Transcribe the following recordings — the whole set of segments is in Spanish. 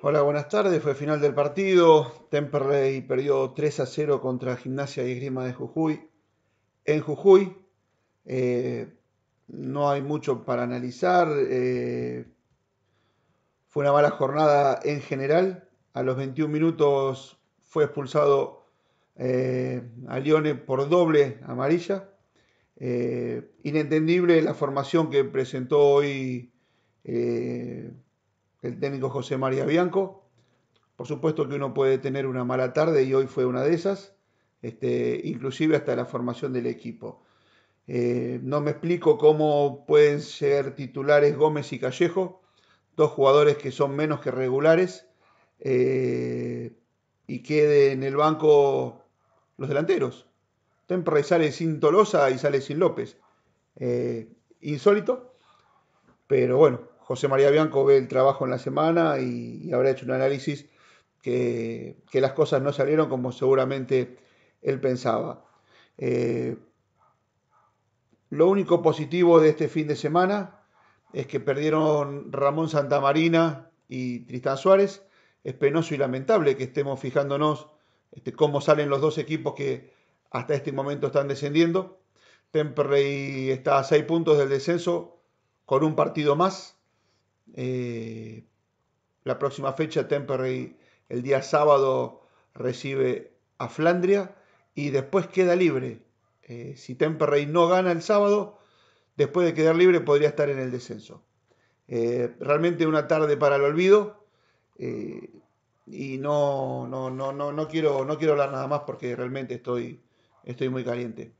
Hola, buenas tardes. Fue final del partido. Temperley perdió 3 a 0 contra Gimnasia y Esgrima de Jujuy. En Jujuy eh, no hay mucho para analizar. Eh, fue una mala jornada en general. A los 21 minutos fue expulsado eh, a Lione por doble amarilla. inentendible la formación que presentó hoy el técnico José María Bianco. Por supuesto que uno puede tener una mala tarde y hoy fue una de esas, este, inclusive hasta la formación del equipo. Eh, no me explico cómo pueden ser titulares Gómez y Callejo, dos jugadores que son menos que regulares, eh, y quede en el banco los delanteros. Tempre sale sin Tolosa y sale sin López. Eh, insólito, pero bueno, José María Bianco ve el trabajo en la semana y, habrá hecho un análisis que, las cosas no salieron como seguramente él pensaba. Eh, lo único positivo de este fin de semana es que perdieron Ramón Santamarina y Tristán Suárez. Es penoso y lamentable que estemos fijándonos este, cómo salen los dos equipos que hasta este momento están descendiendo. Temperley está a seis puntos del descenso con un partido más. Eh, la próxima fecha, Temperley, el día sábado recibe a Flandria y después queda libre. Eh, si Temperley no gana el sábado, después de quedar libre podría estar en el descenso. Eh, realmente una tarde para el olvido y no, no, no, no, quiero, no quiero hablar nada más porque realmente estoy, estoy muy caliente.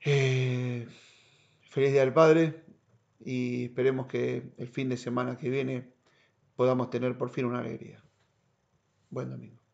feliz Día del Padre, y esperemos que el fin de semana que viene podamos tener por fin una alegría. Buen domingo.